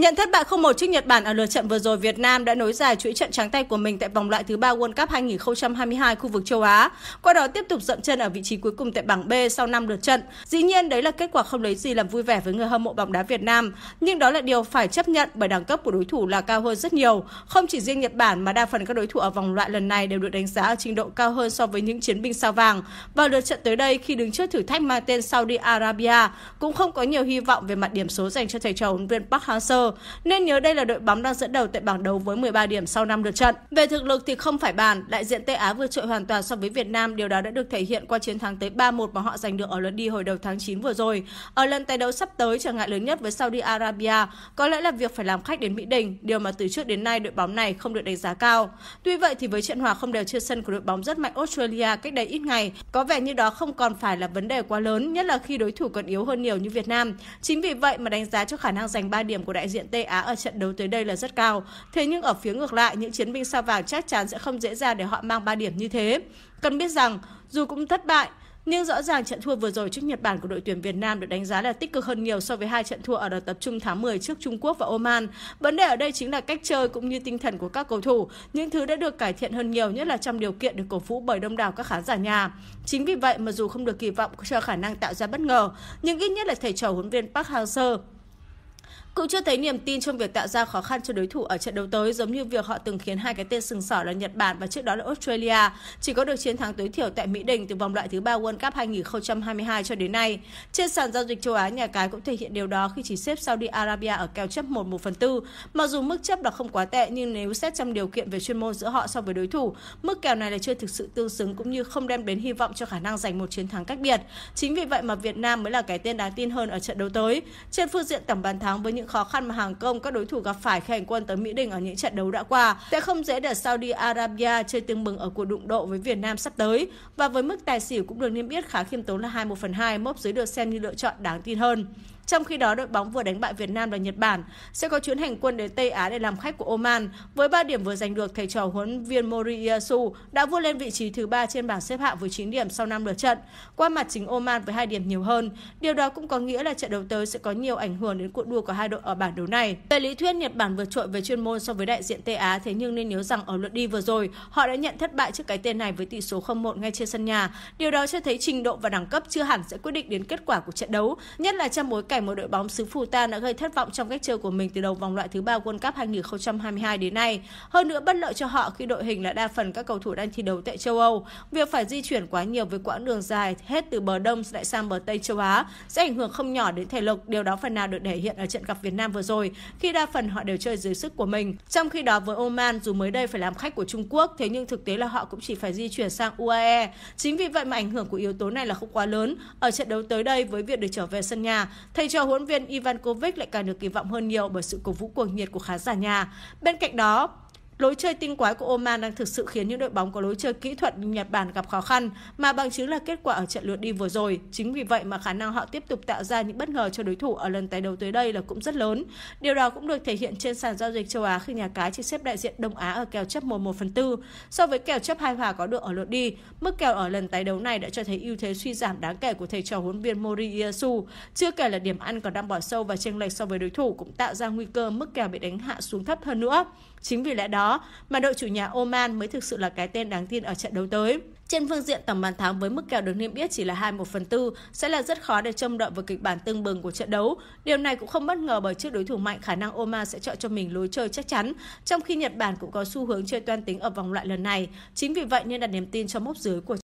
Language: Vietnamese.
Nhận thất bại 0-1 trước Nhật Bản ở lượt trận vừa rồi, Việt Nam đã nối dài chuỗi trận trắng tay của mình tại vòng loại thứ ba World Cup 2022 khu vực châu Á, qua đó tiếp tục dậm chân ở vị trí cuối cùng tại bảng B sau 5 lượt trận. Dĩ nhiên đấy là kết quả không lấy gì làm vui vẻ với người hâm mộ bóng đá Việt Nam, nhưng đó là điều phải chấp nhận bởi đẳng cấp của đối thủ là cao hơn rất nhiều. Không chỉ riêng Nhật Bản mà đa phần các đối thủ ở vòng loại lần này đều được đánh giá ở trình độ cao hơn so với những chiến binh sao vàng. Và lượt trận tới đây khi đứng trước thử thách mang tên Saudi Arabia cũng không có nhiều hy vọng về mặt điểm số dành cho thầy trò huấn viên Park Hang-seo nên nhớ đây là đội bóng đang dẫn đầu tại bảng đấu với 13 điểm sau 5 lượt trận. Về thực lực thì không phải bàn, đại diện Tây Á vượt trội hoàn toàn so với Việt Nam, điều đó đã được thể hiện qua chiến thắng tới 3-1 mà họ giành được ở lượt đi hồi đầu tháng 9 vừa rồi. Ở lần tái đấu sắp tới trở ngại lớn nhất với Saudi Arabia có lẽ là việc phải làm khách đến Mỹ Đình, điều mà từ trước đến nay đội bóng này không được đánh giá cao. Tuy vậy thì với trận hòa không đều trên sân của đội bóng rất mạnh Australia cách đây ít ngày, có vẻ như đó không còn phải là vấn đề quá lớn, nhất là khi đối thủ còn yếu hơn nhiều như Việt Nam. Chính vì vậy mà đánh giá cho khả năng giành 3 điểm của đại diện diện Tây Á ở trận đấu tới đây là rất cao. Thế nhưng ở phía ngược lại, những chiến binh sao vàng chắc chắn sẽ không dễ dàng để họ mang 3 điểm như thế. Cần biết rằng, dù cũng thất bại, nhưng rõ ràng trận thua vừa rồi trước Nhật Bản của đội tuyển Việt Nam được đánh giá là tích cực hơn nhiều so với hai trận thua ở đợt tập trung tháng 10 trước Trung Quốc và Oman. Vấn đề ở đây chính là cách chơi cũng như tinh thần của các cầu thủ, những thứ đã được cải thiện hơn nhiều nhất là trong điều kiện được cổ vũ bởi đông đảo các khán giả nhà. Chính vì vậy mà dù không được kỳ vọng cho khả năng tạo ra bất ngờ, nhưng ít nhất là thầy trò huấn viên Park Hang-seo cũng chưa thấy niềm tin trong việc tạo ra khó khăn cho đối thủ ở trận đấu tới giống như việc họ từng khiến hai cái tên sừng sỏ là Nhật Bản và trước đó là Australia chỉ có được chiến thắng tối thiểu tại Mỹ Đình từ vòng loại thứ ba World Cup 2022 cho đến nay. Trên sàn giao dịch châu Á, nhà cái cũng thể hiện điều đó khi chỉ xếp Saudi Arabia ở kèo chấp 1 1 phần 4. Mặc dù mức chấp là không quá tệ nhưng nếu xét trong điều kiện về chuyên môn giữa họ so với đối thủ, mức kèo này là chưa thực sự tương xứng cũng như không đem đến hy vọng cho khả năng giành một chiến thắng cách biệt. Chính vì vậy mà Việt Nam mới là cái tên đáng tin hơn ở trận đấu tới. Trên phương diện tổng bàn thắng với những khó khăn mà hàng công các đối thủ gặp phải khi hành quân tới Mỹ Đình ở những trận đấu đã qua. Sẽ không dễ để Saudi Arabia chơi tương bừng ở cuộc đụng độ với Việt Nam sắp tới và với mức tài xỉu cũng được niêm yết khá khiêm tốn là 21 phần 2, mốc dưới được xem như lựa chọn đáng tin hơn. Trong khi đó, đội bóng vừa đánh bại Việt Nam và Nhật Bản sẽ có chuyến hành quân đến Tây Á để làm khách của Oman. Với 3 điểm vừa giành được, thầy trò huấn viên Mori Iasu đã vươn lên vị trí thứ 3 trên bảng xếp hạng với 9 điểm sau 5 lượt trận, qua mặt chính Oman với 2 điểm nhiều hơn. Điều đó cũng có nghĩa là trận đấu tới sẽ có nhiều ảnh hưởng đến cuộc đua của hai đội ở bảng đấu này. Về lý thuyết, Nhật Bản vượt trội về chuyên môn so với đại diện Tây Á, thế nhưng nên nhớ rằng ở lượt đi vừa rồi, họ đã nhận thất bại trước cái tên này với tỷ số 0-1 ngay trên sân nhà. Điều đó cho thấy trình độ và đẳng cấp chưa hẳn sẽ quyết định đến kết quả của trận đấu, nhất là trong bối cảnh cảnh một đội bóng xứ Phù Tan đã gây thất vọng trong cách chơi của mình từ đầu vòng loại thứ ba World Cup 2022 đến nay. Hơn nữa bất lợi cho họ khi đội hình là đa phần các cầu thủ đang thi đấu tại châu Âu. Việc phải di chuyển quá nhiều với quãng đường dài hết từ bờ Đông lại sang bờ Tây châu Á sẽ ảnh hưởng không nhỏ đến thể lực, điều đó phần nào được thể hiện ở trận gặp Việt Nam vừa rồi khi đa phần họ đều chơi dưới sức của mình. Trong khi đó với Oman dù mới đây phải làm khách của Trung Quốc thế nhưng thực tế là họ cũng chỉ phải di chuyển sang UAE. Chính vì vậy mà ảnh hưởng của yếu tố này là không quá lớn. Ở trận đấu tới đây với việc được trở về sân nhà, thầy cho huấn viên Ivan Ivankovic lại càng được kỳ vọng hơn nhiều bởi sự cổ vũ cuồng nhiệt của khán giả nhà. Bên cạnh đó, Lối chơi tinh quái của Oman đang thực sự khiến những đội bóng có lối chơi kỹ thuật như Nhật Bản gặp khó khăn, mà bằng chứng là kết quả ở trận lượt đi vừa rồi. Chính vì vậy mà khả năng họ tiếp tục tạo ra những bất ngờ cho đối thủ ở lần tái đấu tới đây là cũng rất lớn. Điều đó cũng được thể hiện trên sàn giao dịch châu Á khi nhà cái chỉ xếp đại diện Đông Á ở kèo chấp 11 phần 4. So với kèo chấp hai hòa có được ở lượt đi, mức kèo ở lần tái đấu này đã cho thấy ưu thế suy giảm đáng kể của thầy trò huấn viên Mori Iyasu. Chưa kể là điểm ăn còn đang bỏ sâu và chênh lệch so với đối thủ cũng tạo ra nguy cơ mức kèo bị đánh hạ xuống thấp hơn nữa. Chính vì lẽ đó, mà đội chủ nhà Oman mới thực sự là cái tên đáng tin ở trận đấu tới. Trên phương diện tổng bàn thắng với mức kèo được niêm yết chỉ là 2 1 phần 4 sẽ là rất khó để trông đợi vào kịch bản tương bừng của trận đấu. Điều này cũng không bất ngờ bởi trước đối thủ mạnh khả năng Oman sẽ chọn cho mình lối chơi chắc chắn, trong khi Nhật Bản cũng có xu hướng chơi toan tính ở vòng loại lần này. Chính vì vậy nên đặt niềm tin cho mốc dưới của